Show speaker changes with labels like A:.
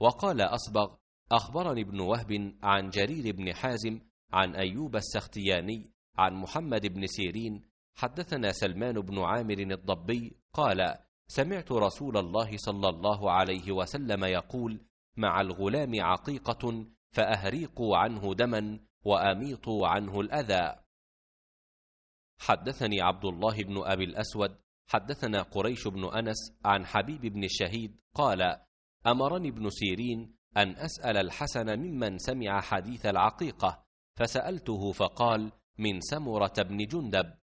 A: وقال أصبغ أخبرني ابن وهب عن جرير بن حازم عن أيوب السختياني عن محمد بن سيرين حدثنا سلمان بن عامر الضبي قال سمعت رسول الله صلى الله عليه وسلم يقول مع الغلام عقيقة فأهريقوا عنه دما وأميطوا عنه الأذى حدثني عبد الله بن أبي الأسود حدثنا قريش بن أنس عن حبيب بن الشهيد قال امرني ابن سيرين ان اسال الحسن ممن سمع حديث العقيقه فسالته فقال من سمره بن
B: جندب